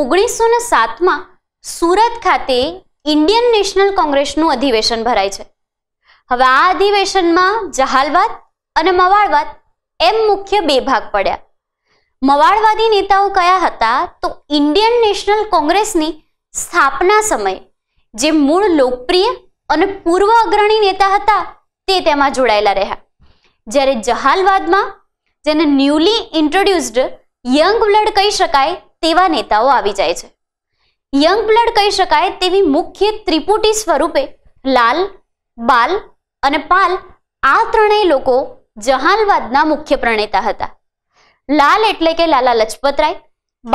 ઓગણીસો ને સાતમાં સુરત ખાતે ઇન્ડિયન નેશનલ કોંગ્રેસનું અધિવેશન ભરાય છે હવે આ અધિવેશનમાં જહાલવાદ અને મવાળવાદ એમ મુખ્ય બે ભાગ પડ્યા મવાળવાદી નેતાઓ કયા હતા તો ઇન્ડિયન નેશનલ કોંગ્રેસની સ્થાપના સમયે જે મૂળ લોકપ્રિય અને પૂર્વ અગ્રણી નેતા હતા તે તેમાં જોડાયેલા રહ્યા જ્યારે જહાલવાદમાં જેને ન્યૂલી ઇન્ટ્રોડ્યુસ્ડ યંગ બ્લડ કહી શકાય તેવા નેતાઓ આવી જાય છે યંગ બ્લડ કહી શકાય તેવી મુખ્ય ત્રિપુટી સ્વરૂપે લાલ બાલ અને પાલ આ ત્રણેય લોકો જહાનવાદના મુખ્ય પ્રણેતા હતા લાલ એટલે કે લાલા લજપતરાય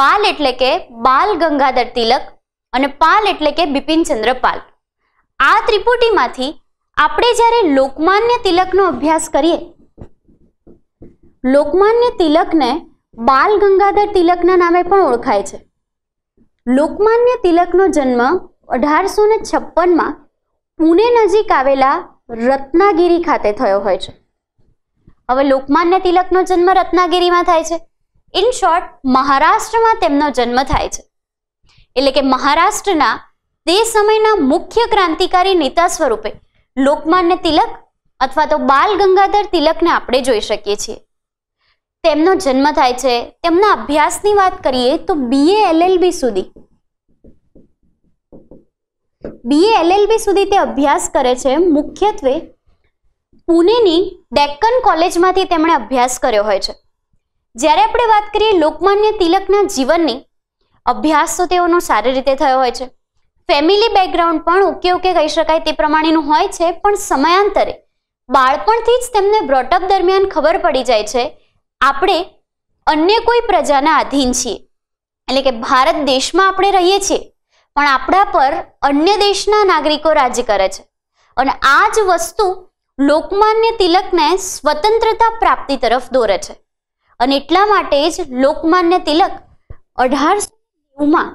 બાલ એટલે કે બાલ ગંગાધર તિલક અને પાલ એટલે કે બિપિનચંદ્ર પાલ આ ત્રિપુટીમાંથી આપણે જ્યારે લોકમાન્ય તિલકનો અભ્યાસ કરીએ લોકમાન્ય તિલકને બાલ ગંગાધર તિલકના નામે પણ ઓળખાય છે લોકમાન્ય તિલકનો જન્મ અઢારસો ને છપ્પનમાં પુણે નજીક આવેલા રત્નાગીરી ખાતે થયો હોય છે હવે લોકમાન્ય તિલકનો જન્મ રત્નાગીરીમાં થાય છે ઇન શોર્ટ મહારાષ્ટ્રમાં તેમનો જન્મ થાય છે એટલે કે મહારાષ્ટ્રના તે સમયના મુખ્ય ક્રાંતિકારી નેતા સ્વરૂપે લોકમાન્ય તિલક અથવા તો બાલ ગંગાધર તિલકને આપણે જોઈ શકીએ છીએ તેમનો જન્મ થાય છે તેમના અભ્યાસની વાત કરીએ તો બીએ એલએલબી સુધી બીએ એલએલબી સુધી તે અભ્યાસ કરે છે મુખ્યત્વે પુણેની ડેક્કન કોલેજમાંથી તેમણે અભ્યાસ કર્યો હોય છે જ્યારે આપણે વાત કરીએ લોકમાન્ય તિલકના જીવનની અભ્યાસ તો તેઓનો સારી રીતે થયો હોય છે ફેમિલી બેકગ્રાઉન્ડ પણ ઓકે ઓકે કહી શકાય તે પ્રમાણેનું હોય છે પણ સમયાંતરે બાળપણથી જ તેમને બ્રોટઅપ દરમિયાન ખબર પડી જાય છે આપણે અન્ય કોઈ પ્રજાના આધીન છીએ એટલે કે ભારત દેશમાં આપણે રહીએ છીએ પણ આપણા પર અન્ય દેશના નાગરિકો રાજ્ય કરે છે અને આ જ વસ્તુ લોકમાન્ય તિલકને સ્વતંત્રતા પ્રાપ્તિ તરફ દોરે છે અને એટલા માટે જ લોકમાન્ય તિલક અઢારસો નેવુંમાં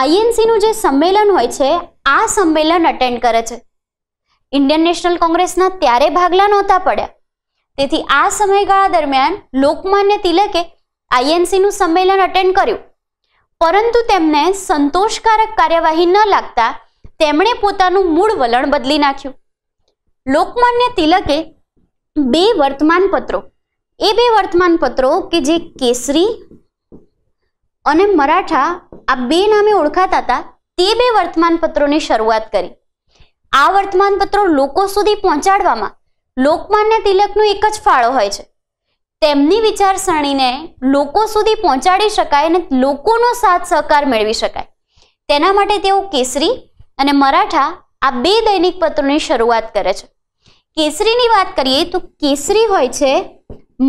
આઈએનસીનું જે સંમેલન હોય છે આ સંમેલન અટેન્ડ કરે છે ઇન્ડિયન નેશનલ કોંગ્રેસના ત્યારે ભાગલા નહોતા પડ્યા તેથી આ સમયગાળા દરમિયાન લોકમાન્ય તિલકે આઈએનસીનું સંમેલન અટેન્ડ કર્યું પરંતુ તેમને સંતોષકારક કાર્યવાહી ન લાગતા તેમણે પોતાનું મૂળ વલણ બદલી નાખ્યું લોકમાન્ય તિલકે બે વર્તમાનપત્રો એ બે વર્તમાનપત્રો કે જે કેસરી અને મરાઠા આ બે નામે ઓળખાતા હતા તે બે વર્તમાનપત્રોની શરૂઆત કરી આ વર્તમાનપત્રો લોકો સુધી પહોંચાડવામાં લોકમાન્ય તિલકનો એક જ ફાળો હોય છે તેમની વિચારસરણીને લોકો સુધી પહોંચાડી શકાય અને લોકોનો સાથ સહકાર મેળવી શકાય તેના માટે તેઓ કેસરી અને મરાઠા આ બે દૈનિક પત્રોની શરૂઆત કરે છે કેસરીની વાત કરીએ તો કેસરી હોય છે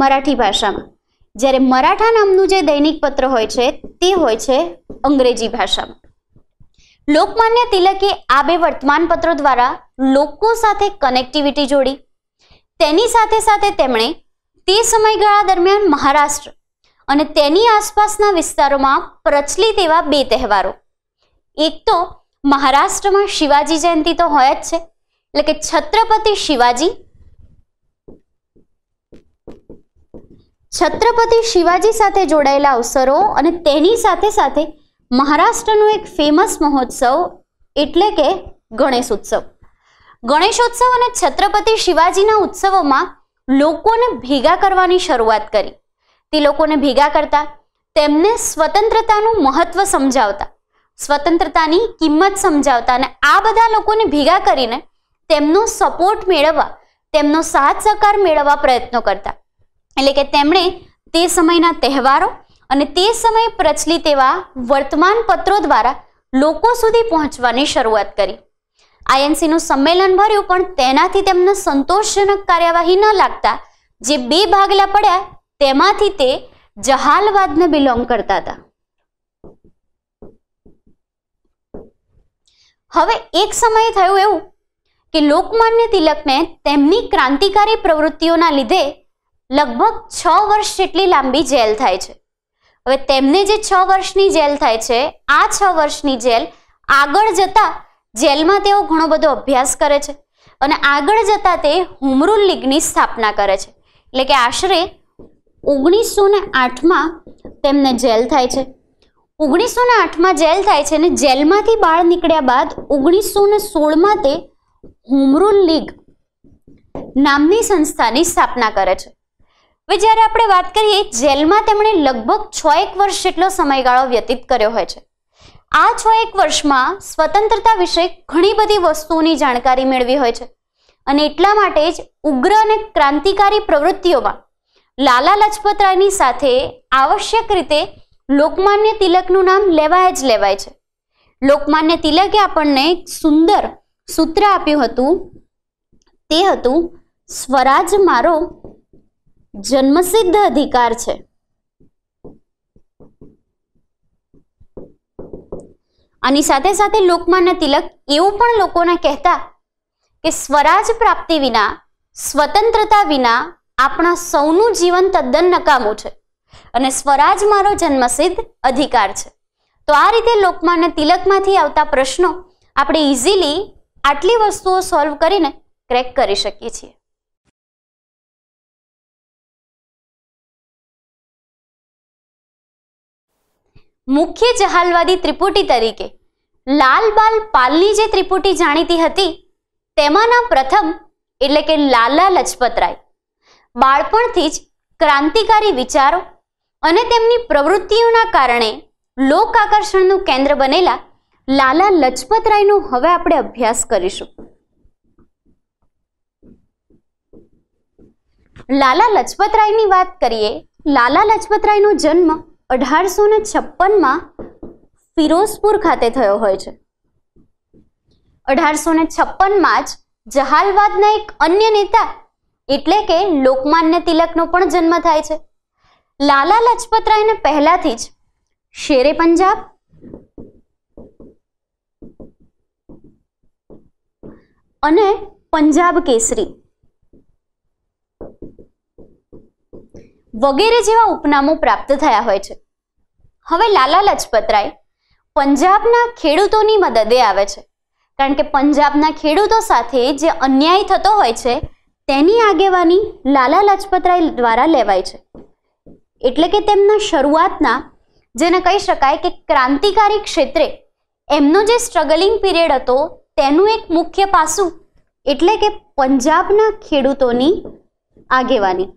મરાઠી ભાષામાં જ્યારે મરાઠા નામનું જે દૈનિક પત્ર હોય છે તે હોય છે અંગ્રેજી ભાષામાં લોકમાન્ય તિલકે આ બે વર્તમાનપત્રો દ્વારા લોકો સાથે કનેક્ટિવિટી જોડી તેની સાથે સાથે તેમણે તે સમયગાળા દરમિયાન મહારાષ્ટ્ર અને તેની આસપાસના વિસ્તારોમાં પ્રચલિત એવા બે તહેવારો એક તો મહારાષ્ટ્રમાં શિવાજી જયંતિ તો હોય જ છે એટલે કે છત્રપતિ શિવાજી છત્રપતિ શિવાજી સાથે જોડાયેલા અવસરો અને તેની સાથે સાથે મહારાષ્ટ્રનો એક ફેમસ મહોત્સવ એટલે કે ગણેશ ઉત્સવ ગણેશોત્સવ અને છત્રપતિ શિવાજીના ઉત્સવોમાં લોકોને ભેગા કરવાની શરૂઆત કરી તે લોકોને ભેગા કરતા તેમને સ્વતંત્રતાનું મહત્વ સમજાવતા સ્વતંત્રતાની કિંમત સમજાવતા અને આ બધા લોકોને ભેગા કરીને તેમનો સપોર્ટ મેળવવા તેમનો સાથ સહકાર મેળવવા પ્રયત્નો કરતા એટલે કે તેમણે તે સમયના તહેવારો અને તે સમયે પ્રચલિત એવા વર્તમાન પત્રો દ્વારા લોકો સુધી પહોંચવાની શરૂઆત કરી આઈએનસીનું સંમેલન ભર્યું પણ તેનાથી તેમને સંતોષજનક કાર્યવાહી ન લાગતા જે બે ભાગલા પડ્યા તેમાંથી તે જહાલવાદને બિલોંગ કરતા હતા હવે એક સમયે થયું એવું કે લોકમાન્ય તિલકને તેમની ક્રાંતિકારી પ્રવૃત્તિઓના લીધે લગભગ છ વર્ષ જેટલી લાંબી જેલ થાય છે હવે તેમને જે છ વર્ષની જેલ થાય છે આ છ વર્ષની જેલ આગળ જતાં જેલમાં તેઓ ઘણો બધો અભ્યાસ કરે છે અને આગળ જતા તે હુમરુલ લીગની સ્થાપના કરે છે એટલે કે આશરે ઓગણીસો ને આઠમાં તેમને જેલ થાય છે ઓગણીસો ને આઠમાં જેલ થાય છે અને જેલમાંથી બહાર નીકળ્યા બાદ ઓગણીસો ને સોળમાં તે હુમરુલ લીગ નામની સંસ્થાની સ્થાપના કરે છે હવે જ્યારે આપણે વાત કરીએ જેલમાં તેમણે લગભગ છ એક વર્ષ જેટલો સમયગાળો વ્યતીત કર્યો હોય છે આ છ એક વર્ષમાં સ્વતંત્રતા વિશે ઘણી બધી વસ્તુઓની જાણકારી મેળવી હોય છે અને એટલા માટે જ ઉગ્ર અને ક્રાંતિકારી પ્રવૃત્તિઓમાં લાલા લજપતરાયની સાથે આવશ્યક રીતે લોકમાન્ય તિલકનું નામ લેવાય જ લેવાય છે લોકમાન્ય તિલકે આપણને એક સુંદર સૂત્ર આપ્યું હતું તે હતું સ્વરાજ મારો જન્મસિદ્ધ અધિકાર છે આની સાથે સાથે લોકમાન્ય તિલક એવું પણ લોકોને કહેતા કે સ્વરાજ પ્રાપ્તિ વિના સ્વતંત્રતા વિના આપણા સૌનું જીવન તદ્દન નકામું છે અને સ્વરાજ મારો જન્મસિદ્ધ અધિકાર છે તો આ રીતે લોકમાન્ય તિલકમાંથી આવતા પ્રશ્નો આપણે ઇઝીલી આટલી વસ્તુઓ સોલ્વ કરીને ક્રેક કરી શકીએ છીએ મુખ્ય જહાલવાદી ત્રિપુટી તરીકે લાલબાલ પાલની જે ત્રિપુટી જાણીતી હતી તેમાંના પ્રથમ એટલે કે લાલા લજપતરાય બાળપણથી જ ક્રાંતિકારી વિચારો અને તેમની પ્રવૃત્તિઓના કારણે લોક આકર્ષણનું કેન્દ્ર બનેલા લાલા લજપતરાયનો હવે આપણે અભ્યાસ કરીશું લાલા લજપતરાયની વાત કરીએ લાલા લજપતરાયનો જન્મ અઢારસો ને છપ્પનમાં ફિરોઝપુર ખાતે થયો હોય છે અઢારસો ને છપ્પનમાં જ જહાલવાદના એક અન્ય નેતા એટલે કે લોકમાન્ય તિલકનો પણ જન્મ થાય છે લાલા લજપત રાયને પહેલાથી જ શેરે પંજાબ અને પંજાબ કેસરી વગેરે જેવા ઉપનામો પ્રાપ્ત થયા હોય છે હવે લાલા લજપતરાય પંજાબના ખેડૂતોની મદદે આવે છે કારણ કે પંજાબના ખેડૂતો સાથે જે અન્યાય થતો હોય છે તેની આગેવાની લાલા લજપતરાય દ્વારા લેવાય છે એટલે કે તેમના શરૂઆતના જેને કહી શકાય કે ક્રાંતિકારી ક્ષેત્રે એમનો જે સ્ટ્રગલિંગ પીરિયડ હતો તેનું એક મુખ્ય પાસું એટલે કે પંજાબના ખેડૂતોની આગેવાની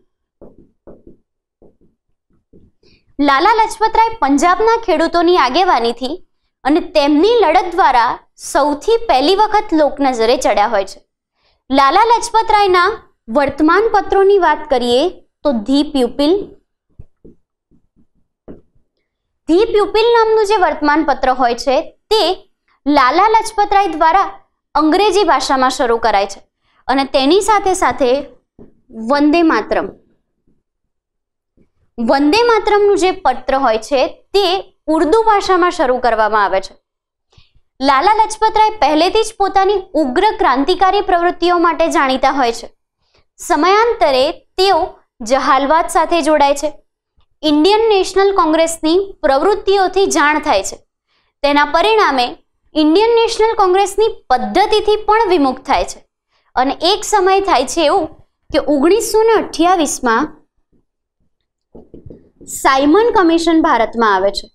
લાલા લજપતરાય પંજાબના ખેડૂતોની આગેવાનીથી અને તેમની લડત દ્વારા સૌથી પહેલી વખત લોકનજરે ચડ્યા હોય છે લાલા લજપતરાયના વર્તમાન પત્રોની વાત કરીએ તો ધી પ્યુપિલ ધી પ્યુપિલ નામનું જે વર્તમાન પત્ર હોય છે તે લાલા લજપતરાય દ્વારા અંગ્રેજી ભાષામાં શરૂ કરાય છે અને તેની સાથે સાથે વંદે માતરમ વંદે માતરમનું જે પત્ર હોય છે તે ઉર્દુ ભાષામાં શરૂ કરવામાં આવે છે લાલા લજપતરાય પહેલેથી જ પોતાની ઉગ્ર ક્રાંતિકારી પ્રવૃત્તિઓ માટે જાણીતા હોય છે સમયાંતરે તેઓ જહાલવાદ સાથે જોડાય છે ઇન્ડિયન નેશનલ કોંગ્રેસની પ્રવૃત્તિઓથી જાણ થાય છે તેના પરિણામે ઇન્ડિયન નેશનલ કોંગ્રેસની પદ્ધતિથી પણ વિમુખ થાય છે અને એક સમય થાય છે એવું કે ઓગણીસો ને અઠ્યાવીસમાં સાયમન કમિશન ભારતમાં આવે છે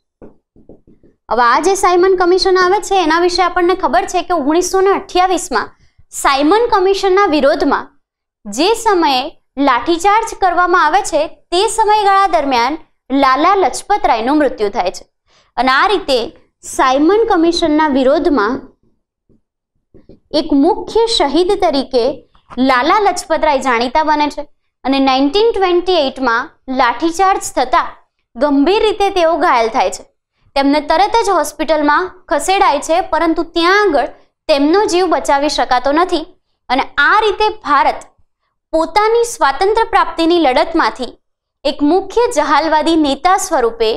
હવે આ જે સાયમન કમિશન આવે છે એના વિશે આપણને ખબર છે કે ઓગણીસો ને અઠ્યાવીસમાં સાયમન કમિશનના વિરોધમાં જે સમયે લાઠીચાર્જ કરવામાં આવે છે તે સમયગાળા દરમિયાન લાલા લજપત રાયનું મૃત્યુ થાય છે અને આ રીતે સાયમન કમિશનના વિરોધમાં એક મુખ્ય શહીદ તરીકે લાલા લજપતરાય જાણીતા બને છે અને નાઇન્ટીન ટ્વેન્ટી એઇટમાં લાઠીચાર્જ થતાં ગંભીર રીતે તેઓ ઘાયલ થાય છે તેમને તરત જ હોસ્પિટલમાં ખસેડાય છે પરંતુ ત્યાં આગળ તેમનો જીવ બચાવી શકાતો નથી અને આ રીતે ભારત પોતાની સ્વાતંત્ર્ય પ્રાપ્તિની લડતમાંથી એક મુખ્ય જહાલવાદી નેતા સ્વરૂપે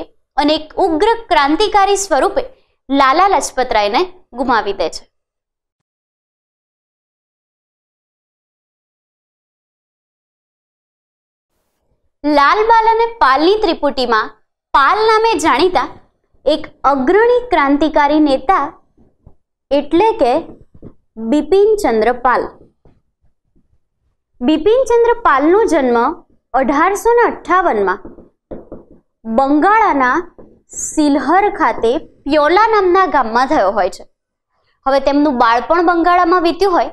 અને એક ઉગ્ર ક્રાંતિકારી સ્વરૂપે લાલા લજપતરાયને ગુમાવી દે છે લાલબાલ અને પાલની ત્રિપુટીમાં પાલ નામે જાણીતા એક અગ્રણી ક્રાંતિકારી નેતા એટલે કે બિપિનચંદ્ર પાલ બિપિનચંદ્ર પાલનો જન્મ અઢારસો ને અઠ્ઠાવનમાં બંગાળાના સિલ્હર ખાતે પ્યોલા નામના ગામમાં થયો હોય છે હવે તેમનું બાળપણ બંગાળામાં વીત્યું હોય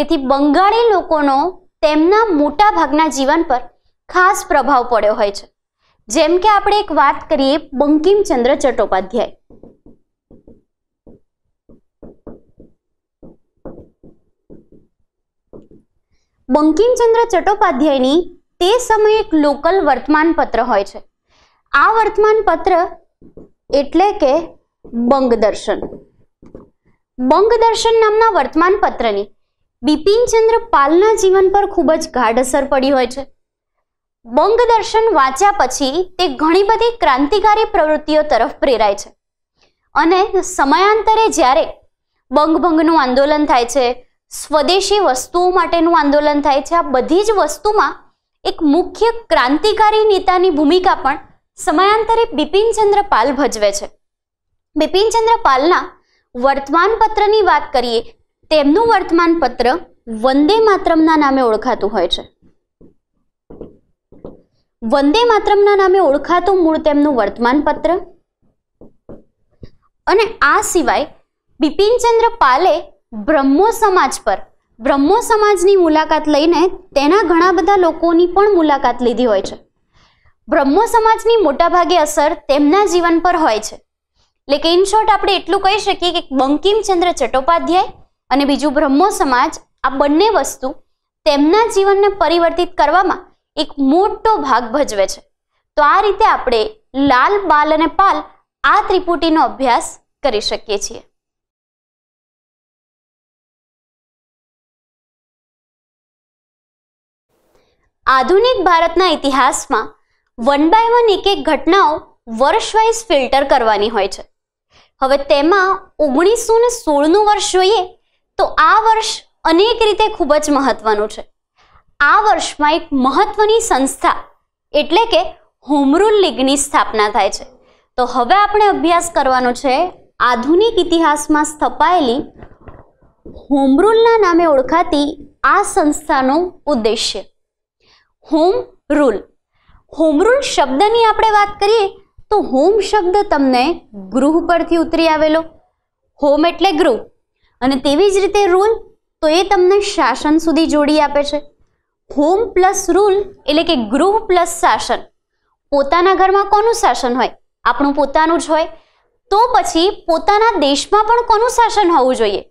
તેથી બંગાળી લોકોનો તેમના મોટાભાગના જીવન પર ખાસ પ્રભાવ પડ્યો હોય છે જેમ કે આપણે એક વાત કરીએ બંકિમચંદ્ર ચટ્ટોપાધ્યાય બંકિમચંદ્ર ચટ્ટોપાધ્યાયની તે સમયે એક લોકલ વર્તમાનપત્ર હોય છે આ વર્તમાનપત્ર એટલે કે બંગદર્શન બંગદર્શન નામના વર્તમાનપત્રની બિપિનચંદ્ર પાલના જીવન પર ખૂબ જ ગાઢ અસર પડી હોય છે બંગ દર્શન વાંચ્યા પછી તે ઘણી બધી ક્રાંતિકારી પ્રવૃત્તિઓ તરફ પ્રેરાય છે અને સમયાંતરે જ્યારે બંગભંગનું આંદોલન થાય છે સ્વદેશી વસ્તુઓ માટેનું આંદોલન થાય છે આ બધી જ વસ્તુમાં એક મુખ્ય ક્રાંતિકારી નેતાની ભૂમિકા પણ સમયાંતરે બિપિનચંદ્ર પાલ ભજવે છે બિપિનચંદ્ર પાલના વર્તમાન પત્રની વાત કરીએ તેમનું વર્તમાન પત્ર વંદે માતરમના નામે ઓળખાતું હોય છે વંદે માતરમના નામે ઓળખાતું મૂળ તેમનું વર્તમાનપત્ર અને આ સિવાય બિપિનચંદ્ર પાલે બ્રહ્મો સમાજ પર બ્રહ્મો સમાજની મુલાકાત લઈને તેના ઘણા બધા લોકોની પણ મુલાકાત લીધી હોય છે બ્રહ્મો સમાજની મોટાભાગે અસર તેમના જીવન પર હોય છે એટલે કે ઇન શોર્ટ આપણે એટલું કહી શકીએ કે બંકિમચંદ્ર ચટ્ટોપાધ્યાય અને બીજું બ્રહ્મો સમાજ આ બંને વસ્તુ તેમના જીવનને પરિવર્તિત કરવામાં એક મોટો ભાગ ભજવે છે તો આ રીતે આપણે લાલ બાલ અને પાલ આ ત્રિપુટીનો અભ્યાસ કરી શકીએ છીએ આધુનિક ભારતના ઇતિહાસમાં વન બાય વન એક એક ઘટનાઓ વર્ષ ફિલ્ટર કરવાની હોય છે હવે તેમાં ઓગણીસો ને સોળનું વર્ષ જોઈએ તો આ વર્ષ અનેક રીતે ખૂબ જ મહત્વનું છે આ વર્ષમાં એક મહત્વની સંસ્થા એટલે કે હોમરૂલ લીગની સ્થાપના થાય છે તો હવે આપણે અભ્યાસ કરવાનો છે આધુનિક ઇતિહાસમાં સ્થપાયેલી હોમરૂલના નામે ઓળખાતી આ સંસ્થાનો ઉદ્દેશ્ય હોમ રૂલ હોમરૂલ શબ્દની આપણે વાત કરીએ તો હોમ શબ્દ તમને ગૃહ પરથી ઉતરી આવેલો હોમ એટલે ગૃહ અને તેવી જ રીતે રૂલ તો એ તમને શાસન સુધી જોડી આપે છે હોમ પ્લસ રૂલ એટલે કે ગૃહ પ્લસ શાસન પોતાના ઘરમાં કોનું શાસન હોય આપણું પોતાનું જ હોય તો પછી પોતાના દેશમાં પણ કોનું શાસન હોવું જોઈએ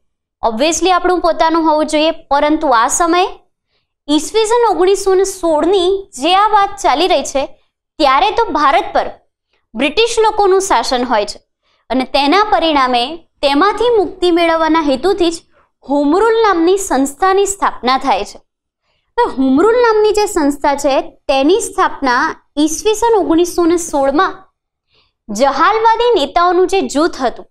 ઓબ્વિયસલી આપણું પોતાનું હોવું જોઈએ પરંતુ આ સમયે ઈસવીસન ઓગણીસો ને સોળની જે આ વાત ચાલી રહી છે ત્યારે તો ભારત પર બ્રિટિશ લોકોનું શાસન હોય છે અને તેના પરિણામે તેમાંથી મુક્તિ મેળવવાના હેતુથી જ હોમરૂલ નામની સંસ્થાની સ્થાપના થાય છે તો હુમરુલ નામની જે સંસ્થા છે તેની સ્થાપના ઈસવીસન ઓગણીસો ને સોળમાં જહાલવાદી નેતાઓનું જે જૂથ હતું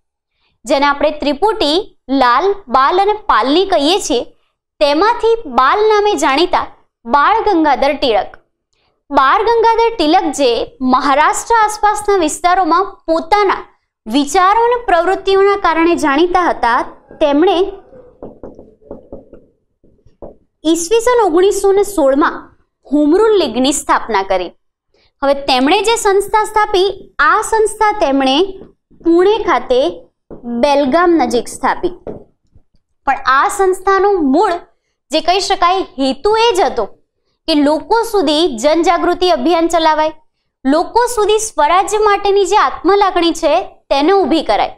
જેને આપણે ત્રિપુટી લાલ બાલ અને પાલની કહીએ છીએ તેમાંથી બાલ નામે જાણીતા બાળ ગંગાધર ટિળક બાળ ગંગાધર તિલક જે મહારાષ્ટ્ર આસપાસના વિસ્તારોમાં પોતાના વિચારો અને પ્રવૃત્તિઓના કારણે જાણીતા હતા તેમણે ઈસવીસન ઓગણીસો ને સોળમાં હોમરૂલ લીગની સ્થાપના કરી હવે તેમણે જે સંસ્થા સ્થાપી આ સંસ્થા તેમણે પુણે ખાતે બેલગામ નજીક સ્થાપી પણ આ સંસ્થાનું મૂળ જે કહી શકાય હેતુ એ જ હતો કે લોકો સુધી જનજાગૃતિ અભિયાન ચલાવાય લોકો સુધી સ્વરાજ્ય માટેની જે આત્મલાગણી છે તેને ઊભી કરાય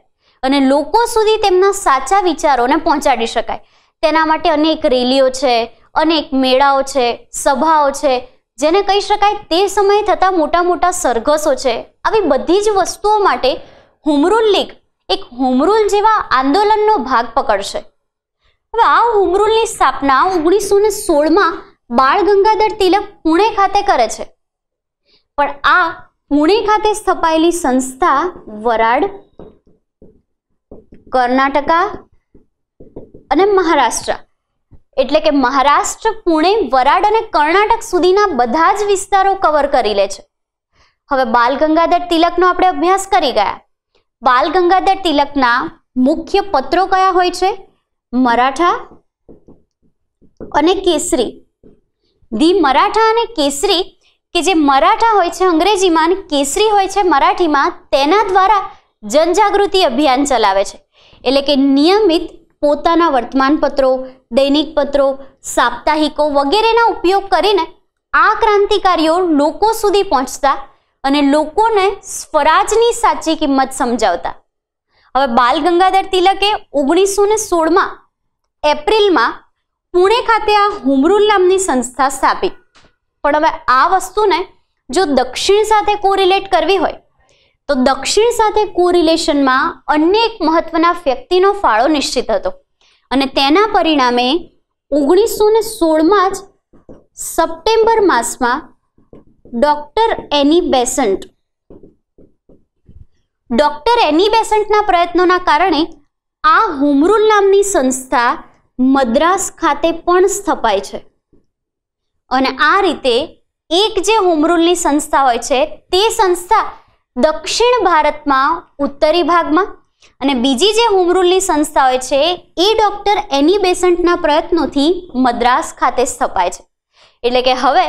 અને લોકો સુધી તેમના સાચા વિચારોને પહોંચાડી શકાય તેના માટે અનેક રેલીઓ છે અનેક મેળાઓ છે સભાઓ છે જેને કહી શકાય તે સમયે થતા મોટા મોટા સરઘસો છે આવી બધી જ વસ્તુઓ માટે હુમરૂલ લીગ એક હુમરૂલ જેવા આંદોલનનો ભાગ પકડશે હવે આ હુમરૂલની સ્થાપના ઓગણીસો ને સોળમાં બાળ ગંગાધર તિલક પુણે ખાતે કરે છે પણ આ પુણે ખાતે સ્થપાયેલી સંસ્થા વરાળ કર્ણાટકા અને મહારાષ્ટ્ર એટલે કે મહારાષ્ટ્ર પુણે વરાડ અને કર્ણાટક સુધીના બધા જ વિસ્તારો કવર કરી લે છે હવે બાલ ગંગાધર તિલકનો આપણે અભ્યાસ કરી ગયા બાલ ગંગાધર તિલકના મુખ્ય પત્રો કયા હોય છે મરાઠા અને કેસરી ધી મરાઠા અને કેસરી કે જે મરાઠા હોય છે અંગ્રેજીમાં અને કેસરી હોય છે મરાઠીમાં તેના દ્વારા જનજાગૃતિ અભિયાન ચલાવે છે એટલે કે નિયમિત પોતાના વર્તમાનપત્રો દૈનિક પત્રો સાપ્તાહિકો વગેરેના ઉપયોગ કરીને આ ક્રાંતિકારીઓ લોકો સુધી પહોંચતા અને લોકોને સ્વરાજની સાચી કિંમત સમજાવતા હવે બાલ ગંગાધર તિલકે ઓગણીસો ને સોળમાં એપ્રિલમાં પુણે ખાતે આ હુમરુલ નામની સંસ્થા સ્થાપી પણ હવે આ વસ્તુને જો દક્ષિણ સાથે કોરિલેટ કરવી હોય તો દક્ષિણ સાથે કોરિલેશનમાં અન્ય એક મહત્વના વ્યક્તિનો ફાળો નિશ્ચિત હતો અને તેના પરિણામે ઓગણીસો ને સોળમાં જ સપ્ટેમ્બર માસમાં doctor Annie Besant doctor Annie બેસન્ટના પ્રયત્નોના કારણે આ હુમરુલ નામની સંસ્થા મદ્રાસ ખાતે પણ સ્થપાય છે અને આ રીતે એક જે હોમરૂલની સંસ્થા હોય છે તે સંસ્થા દક્ષિણ ભારતમાં ઉત્તરી ભાગમાં અને બીજી જે હોમ રૂલની સંસ્થાઓ છે એ ડૉક્ટર એની બેસન્ટના પ્રયત્નોથી મદ્રાસ ખાતે સ્થપાય છે એટલે કે હવે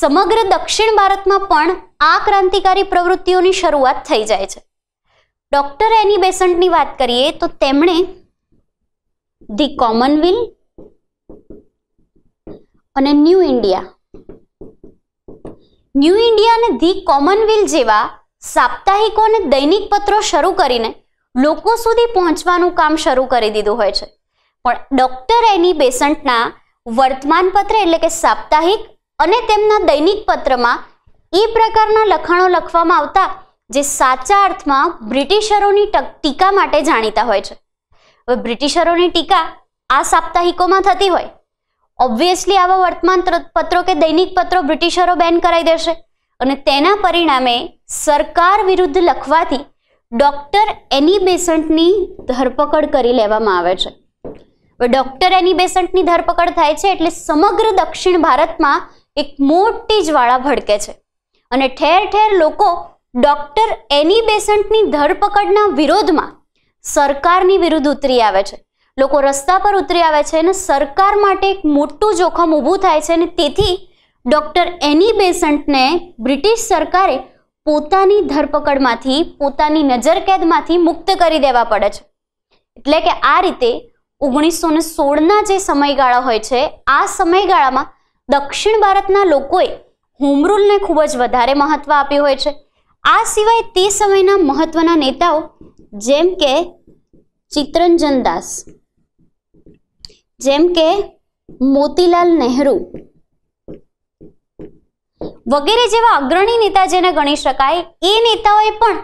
સમગ્ર દક્ષિણ ભારતમાં પણ આ ક્રાંતિકારી પ્રવૃત્તિઓની શરૂઆત થઈ જાય છે ડૉક્ટર એની બેસન્ટની વાત કરીએ તો તેમણે ધી કોમનવેલ અને ન્યૂ ઇન્ડિયા ન્યૂ ઇન્ડિયા અને ધી કોમનવેલ જેવા સાપ્તાહિકો અને દૈનિક પત્રો શરૂ કરીને લોકો સુધી પહોંચવાનું કામ શરૂ કરી દીધું હોય છે પણ ડૉક્ટર એની બેસન્ટના વર્તમાનપત્ર એટલે કે સાપ્તાહિક અને તેમના દૈનિક પત્રમાં એ પ્રકારના લખાણો લખવામાં આવતા જે સાચા અર્થમાં બ્રિટિશરોની ટીકા માટે જાણીતા હોય છે હવે બ્રિટિશરોની ટીકા આ સાપ્તાહિકોમાં થતી હોય ઓબ્વિયસલી આવા વર્તમાન પત્રો કે દૈનિક પત્રો બ્રિટિશરો બેન કરાઈ દેશે અને તેના પરિણામે સરકાર વિરુદ્ધ લખવાથી ડૉક્ટર એની બેસન્ટની ધરપકડ કરી લેવામાં આવે છે ડૉક્ટર એની બેસન્ટની ધરપકડ થાય છે એટલે સમગ્ર દક્ષિણ ભારતમાં એક મોટી જ્વાળા ભડકે છે અને ઠેર ઠેર લોકો ડૉક્ટર એની બેસન્ટની ધરપકડના વિરોધમાં સરકારની વિરુદ્ધ ઉતરી આવે છે લોકો રસ્તા પર ઉતરી આવે છે અને સરકાર માટે એક મોટું જોખમ ઊભું થાય છે અને તેથી ડૉક્ટર એની બેસન્ટને બ્રિટિશ સરકારે પોતાની ધરપકડમાંથી પોતાની નજરકેદમાંથી મુક્ત કરી દેવા પડે છે એટલે કે આ રીતે ઓગણીસો ને સોળના જે સમયગાળા હોય છે આ સમયગાળામાં દક્ષિણ ભારતના લોકોએ હોમ ખૂબ જ વધારે મહત્ત્વ આપ્યું હોય છે આ સિવાય તે સમયના મહત્વના નેતાઓ જેમ કે ચિત્તરંજન દાસ જેમ કે મોતીલાલ નહેરુ વગેરે જેવા અગ્રણી નેતા જેને ગણી શકાય એ નેતાઓએ પણ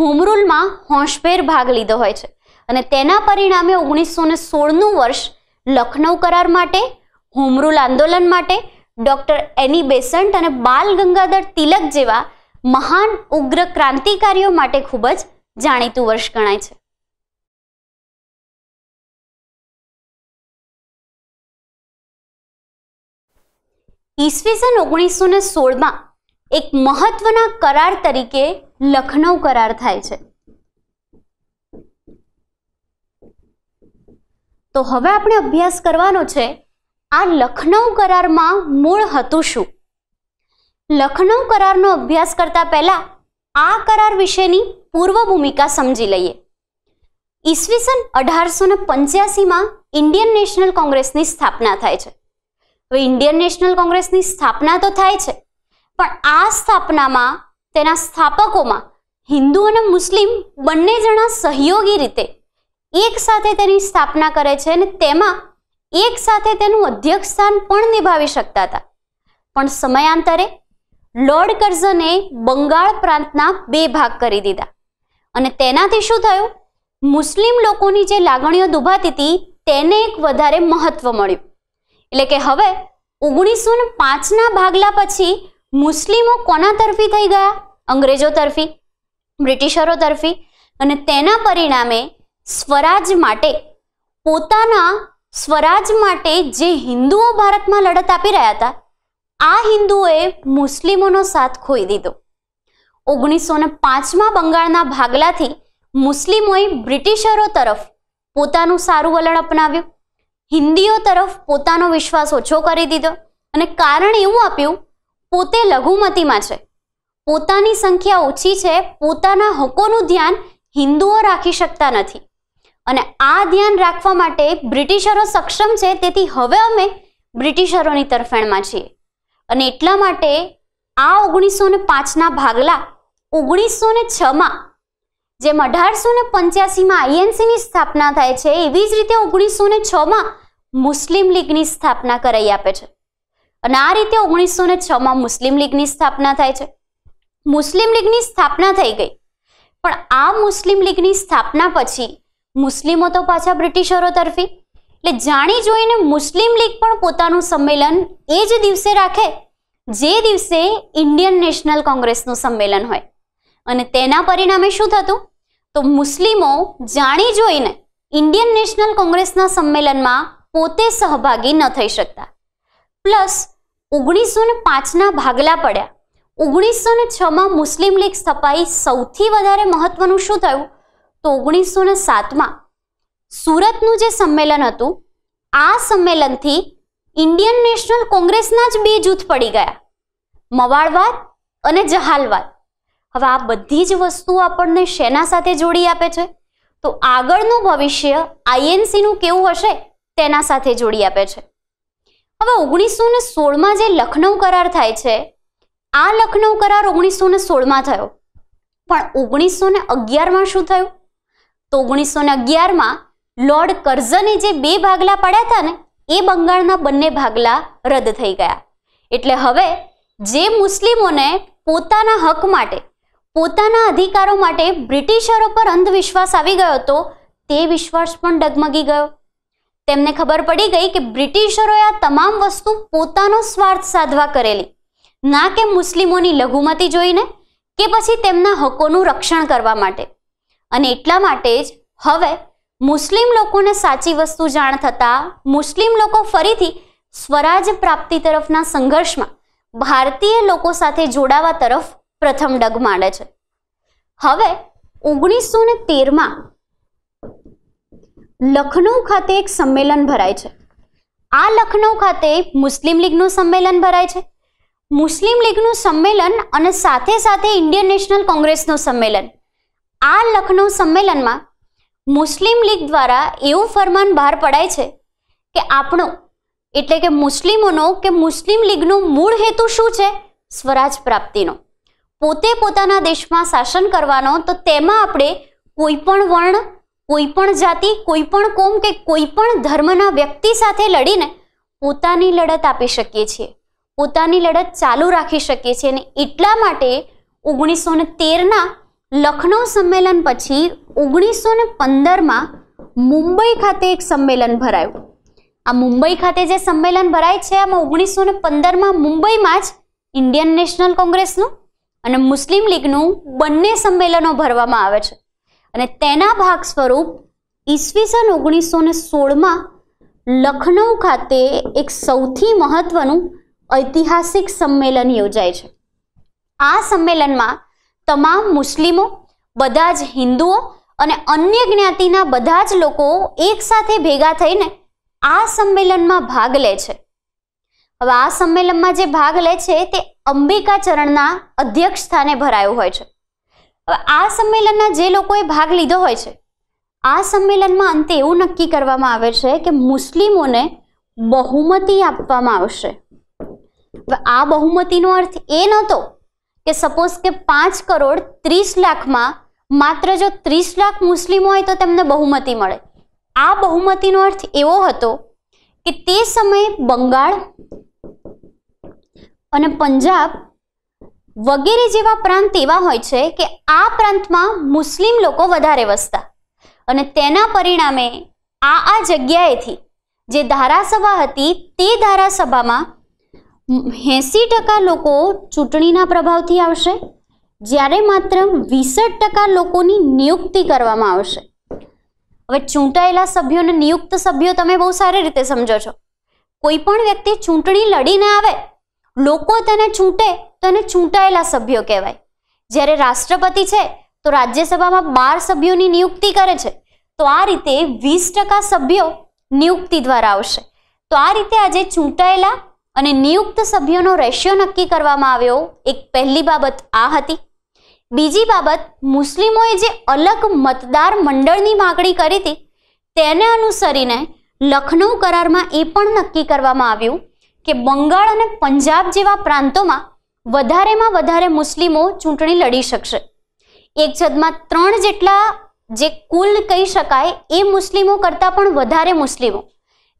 હોમરૂલમાં હોંશભેર ભાગ લીધો હોય છે અને તેના પરિણામે ઓગણીસો ને સોળનું વર્ષ લખનૌ કરાર માટે હોમરૂલ આંદોલન માટે ડૉક્ટર એની બેસન્ટ અને બાલ ગંગાધર તિલક જેવા મહાન ઉગ્ર ક્રાંતિકારીઓ માટે ખૂબ જ જાણીતું વર્ષ ગણાય છે ઈસવીસન ઓગણીસો ને સોળમાં એક મહત્વના કરાર તરીકે લખનૌ કરાર થાય છે તો હવે આપણે અભ્યાસ કરવાનો છે આ લખનૌ કરારમાં મૂળ હતું શું લખનૌ કરારનો અભ્યાસ કરતા પહેલા આ કરાર વિશેની પૂર્વ ભૂમિકા સમજી લઈએ ઈસવીસન અઢારસો ને પંચ્યાસીમાં ઇન્ડિયન નેશનલ કોંગ્રેસની સ્થાપના થાય છે હવે ઇન્ડિયન નેશનલ કોંગ્રેસની સ્થાપના તો થાય છે પણ આ સ્થાપનામાં તેના સ્થાપકોમાં હિન્દુ અને મુસ્લિમ બંને જણા સહયોગી રીતે એક સાથે તેની સ્થાપના કરે છે અને તેમાં એક સાથે તેનું અધ્યક્ષ સ્થાન પણ નિભાવી શકતા હતા પણ સમયાંતરે લોર્ડ કર્ઝને બંગાળ પ્રાંતના બે ભાગ કરી દીધા અને તેનાથી શું થયું મુસ્લિમ લોકોની જે લાગણીઓ દુભાતી હતી તેને એક વધારે મહત્વ મળ્યું એટલે કે હવે ઓગણીસો ને પાંચના ભાગલા પછી મુસ્લિમો કોના તરફી થઈ ગયા અંગ્રેજો તરફી બ્રિટિશરો તરફી અને તેના પરિણામે સ્વરાજ માટે પોતાના સ્વરાજ માટે જે હિન્દુઓ ભારતમાં લડત આપી રહ્યા હતા આ હિન્દુઓએ મુસ્લિમોનો સાથ ખોઈ દીધો ઓગણીસો ને પાંચમાં બંગાળના ભાગલાથી મુસ્લિમોએ બ્રિટિશરો તરફ પોતાનું સારું વલણ અપનાવ્યું હિન્દીઓ તરફ પોતાનો વિશ્વાસ ઓછો કરી દીધો અને કારણ એવું આપ્યું પોતે લઘુમતીમાં છે પોતાની સંખ્યા ઓછી છે પોતાના હકોનું ધ્યાન હિન્દુઓ રાખી શકતા નથી અને આ ધ્યાન રાખવા માટે બ્રિટિશરો સક્ષમ છે તેથી હવે અમે બ્રિટિશરોની તરફેણમાં છીએ અને એટલા માટે આ ઓગણીસો ને પાંચના ભાગલા ઓગણીસો ને છમાં જેમ અઢારસો ને પંચ્યાસીમાં આઈએનસીની સ્થાપના થાય છે એવી જ રીતે ઓગણીસો ને છમાં મુસ્લિમ લીગની સ્થાપના કરાઈ આપે છે અને આ રીતે ઓગણીસો ને છમાં મુસ્લિમ લીગની સ્થાપના થાય છે મુસ્લિમ લીગની સ્થાપના થઈ ગઈ પણ આ મુસ્લિમ લીગની સ્થાપના પછી મુસ્લિમો તો પાછા બ્રિટિશરો તરફી એટલે જાણી જોઈને મુસ્લિમ લીગ પણ પોતાનું સંમેલન એ જ દિવસે રાખે જે દિવસે ઇન્ડિયન નેશનલ કોંગ્રેસનું સંમેલન હોય અને તેના પરિણામે શું થતું તો મુસ્લિમો જાણી જોઈને ઇન્ડિયન નેશનલ કોંગ્રેસના સંમેલનમાં પોતે સહભાગી ન થઈ શકતા પ્લસ ઓગણીસો ને પાંચના ભાગલા પડ્યા ઓગણીસો ને છમાં મુસ્લિમ લીગ સ્થપાઈ સૌથી વધારે મહત્વનું શું થયું તો ઓગણીસો ને સાતમાં સુરતનું જે સંમેલન હતું આ સંમેલનથી ઇન્ડિયન નેશનલ કોંગ્રેસના જ બે જૂથ પડી ગયા મવાળવાદ અને જહાલવાદ હવે આ બધી જ વસ્તુઓ આપણને શેના સાથે જોડી આપે છે તો આગળનું ભવિષ્ય આઈએનસીનું કેવું હશે તેના સાથે જોડી આપે છે હવે ઓગણીસો ને સોળમાં જે લખનૌ કરાર થાય છે આ લખનૌ કરાર ઓગણીસો ને સોળમાં થયો પણ ઓગણીસો ને અગિયારમાં શું થયું તો ઓગણીસો ને અગિયારમાં લોર્ડ કર્ઝને જે બે ભાગલા પડ્યા હતા ને એ બંગાળના બંને ભાગલા રદ થઈ ગયા એટલે હવે જે મુસ્લિમોને પોતાના હક માટે પોતાના અધિકારો માટે બ્રિટિશરો પર અંધવિશ્વાસ આવી ગયો હતો તે વિશ્વાસ પણ ડગમગી ગયો તેમને ખબર પડી ગઈ કે બ્રિટિશરોએ આ તમામ વસ્તુ પોતાનો સ્વાર્થ સાધવા કરેલી ના કે મુસ્લિમોની લઘુમતી જોઈને કે પછી તેમના હકોનું રક્ષણ કરવા માટે અને એટલા માટે જ હવે મુસ્લિમ લોકોને સાચી વસ્તુ જાણ થતાં મુસ્લિમ લોકો ફરીથી સ્વરાજ પ્રાપ્તિ તરફના સંઘર્ષમાં ભારતીય લોકો સાથે જોડાવા તરફ પ્રથમ ડગ માંડે છે હવે ઓગણીસો ને તેરમાં લખનૌ ખાતે એક સંમેલન ભરાય છે આ લખનૌ ખાતે મુસ્લિમ લીગનું સંમેલન ભરાય છે મુસ્લિમ લીગનું સંમેલન અને સાથે સાથે ઇન્ડિયન નેશનલ કોંગ્રેસનું સંમેલન આ લખનૌ સંમેલનમાં મુસ્લિમ લીગ દ્વારા એવું ફરમાન બહાર પડાય છે કે આપણો એટલે કે મુસ્લિમોનો કે મુસ્લિમ લીગનો મૂળ હેતુ શું છે સ્વરાજ પ્રાપ્તિનો પોતે પોતાના દેશમાં શાસન કરવાનો તો તેમાં આપણે કોઈ પણ વર્ણ કોઈપણ જાતિ કોઈપણ કોમ કે કોઈ પણ ધર્મના વ્યક્તિ સાથે લડીને પોતાની લડત આપી શકીએ છીએ પોતાની લડત ચાલુ રાખી શકીએ છીએ અને એટલા માટે ઓગણીસો ને તેરના લખનૌ સંમેલન પછી ઓગણીસો ને પંદરમાં મુંબઈ ખાતે એક સંમેલન ભરાયું આ મુંબઈ ખાતે જે સંમેલન ભરાય છે આમાં ઓગણીસો ને પંદરમાં મુંબઈમાં જ ઇન્ડિયન નેશનલ કોંગ્રેસનું અને મુસ્લિમ લીગનું બંને સંમેલનો ભરવામાં આવે છે અને તેના ભાગ સ્વરૂપ ઈસવીસન ઓગણીસો ને સોળમાં લખનઉ ખાતે એક સૌથી મહત્વનું ઐતિહાસિક સંમેલન યોજાય છે આ સંમેલનમાં તમામ મુસ્લિમો બધા જ હિન્દુઓ અને અન્ય જ્ઞાતિના બધા જ લોકો એકસાથે ભેગા થઈને આ સંમેલનમાં ભાગ લે છે હવે આ સંમેલનમાં જે ભાગ લે છે તે અંબિકા ચરણના અધ્યક્ષ સ્થાને ભરાયો હોય છે હવે આ સંમેલનના જે લોકોએ ભાગ લીધો હોય છે આ સંમેલનમાં અંતે એવું નક્કી કરવામાં આવે છે કે મુસ્લિમોને બહુમતી આપવામાં આવશે આ બહુમતીનો અર્થ એ નહોતો કે સપોઝ કે પાંચ કરોડ ત્રીસ લાખમાં માત્ર જો ત્રીસ લાખ મુસ્લિમો હોય તો તેમને બહુમતી મળે આ બહુમતીનો અર્થ એવો હતો કે તે સમયે બંગાળ અને પંજાબ વગેરે જેવા પ્રાંત એવા હોય છે કે આ પ્રાંતમાં મુસ્લિમ લોકો વધારે વસતા અને તેના પરિણામે આ આ જગ્યાએથી જે ધારાસભા હતી તે ધારાસભામાં એંસી ટકા લોકો ચૂંટણીના પ્રભાવથી આવશે જ્યારે માત્ર વીસઠ ટકા લોકોની નિયુક્તિ કરવામાં આવશે હવે ચૂંટાયેલા સભ્યોને નિયુક્ત સભ્યો તમે બહુ સારી રીતે સમજો છો કોઈ પણ વ્યક્તિ ચૂંટણી લડીને આવે લોકો તેને ચૂંટે તો એને ચૂંટાયેલા સભ્યો કહેવાય જ્યારે રાષ્ટ્રપતિ છે તો રાજ્યસભામાં બાર સભ્યોની નિયુક્તિ કરે છે તો આ રીતે વીસ ટકા સભ્યો નિયુક્તિ દ્વારા આવશે તો આ રીતે આજે ચૂંટાયેલા અને નિયુક્ત સભ્યોનો રેશિયો નક્કી કરવામાં આવ્યો એક પહેલી બાબત આ હતી બીજી બાબત મુસ્લિમોએ જે અલગ મતદાર મંડળની માગણી કરી હતી તેને અનુસરીને લખનૌ કરારમાં એ પણ નક્કી કરવામાં આવ્યું કે બંગાળ અને પંજાબ જેવા પ્રાંતોમાં વધારેમાં વધારે મુસ્લિમો ચૂંટણી લડી શકશે એક છદમાં ત્રણ જેટલા જે કુલ કહી શકાય એ મુસ્લિમો કરતાં પણ વધારે મુસ્લિમો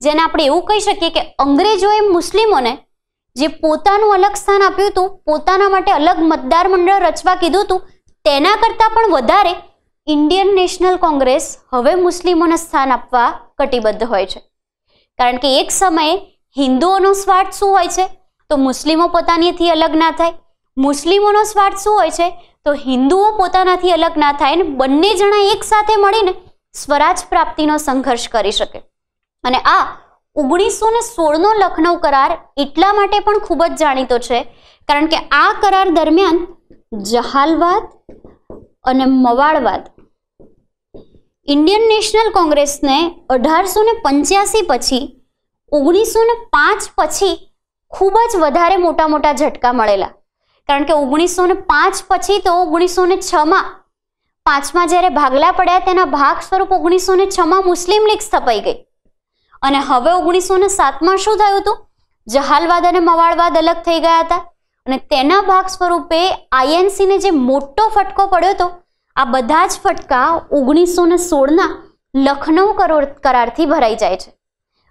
જેને આપણે એવું કહી શકીએ કે અંગ્રેજોએ મુસ્લિમોને જે પોતાનું અલગ સ્થાન આપ્યું હતું પોતાના માટે અલગ મતદાર મંડળ રચવા કીધું હતું તેના કરતાં પણ વધારે ઇન્ડિયન નેશનલ કોંગ્રેસ હવે મુસ્લિમોને સ્થાન આપવા કટિબદ્ધ હોય છે કારણ કે એક સમયે હિન્દુઓનો સ્વાર્થ શું હોય છે તો મુસ્લિમો પોતાનીથી અલગ ના થાય મુસ્લિમોનો સ્વાર્થ શું હોય છે તો હિન્દુઓ પોતાનાથી અલગ ના થાય ને બંને જણા એકસાથે મળીને સ્વરાજ પ્રાપ્તિનો સંઘર્ષ કરી શકે અને આ ઓગણીસો ને સોળનો લખનૌ કરાર એટલા માટે પણ ખૂબ જ જાણીતો છે કારણ કે આ કરાર દરમિયાન જહાલવાદ અને મવાળવાદ ઇન્ડિયન નેશનલ કોંગ્રેસને અઢારસો ને પંચ્યાસી પછી ઓગણીસો ને પાંચ પછી ખૂબ જ વધારે મોટા મોટા ઝટકા મળેલા કારણ કે ઓગણીસો ને પાંચ પછી તો ઓગણીસો ને છમાં પાંચમાં જ્યારે ભાગલા પડ્યા તેના ભાગ સ્વરૂપ ઓગણીસો ને છમાં મુસ્લિમ લીગ સ્થપાઈ ગઈ અને હવે ઓગણીસો ને સાતમાં શું થયું હતું જહાલવાદ અને મવાળવાદ અલગ થઈ ગયા હતા અને તેના ભાગ સ્વરૂપે આઈએનસીને જે મોટો ફટકો પડ્યો હતો આ બધા જ ફટકા ઓગણીસો ને સોળના લખનૌ કરોડ કરારથી ભરાઈ જાય છે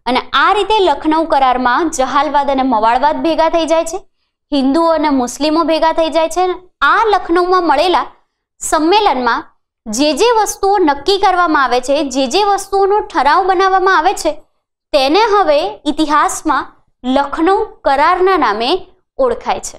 અને આ રીતે લખનૌ કરારમાં જહાલવાદ અને મવાળવાદ ભેગા થઈ જાય છે હિન્દુઓ અને મુસ્લિમો ભેગા થઈ જાય છે આ લખનૌમાં મળેલા સંમેલનમાં જે જે વસ્તુઓ નક્કી કરવામાં આવે છે જે જે વસ્તુઓનો ઠરાવ બનાવવામાં આવે છે તેને હવે ઇતિહાસમાં લખનૌ કરારના નામે ઓળખાય છે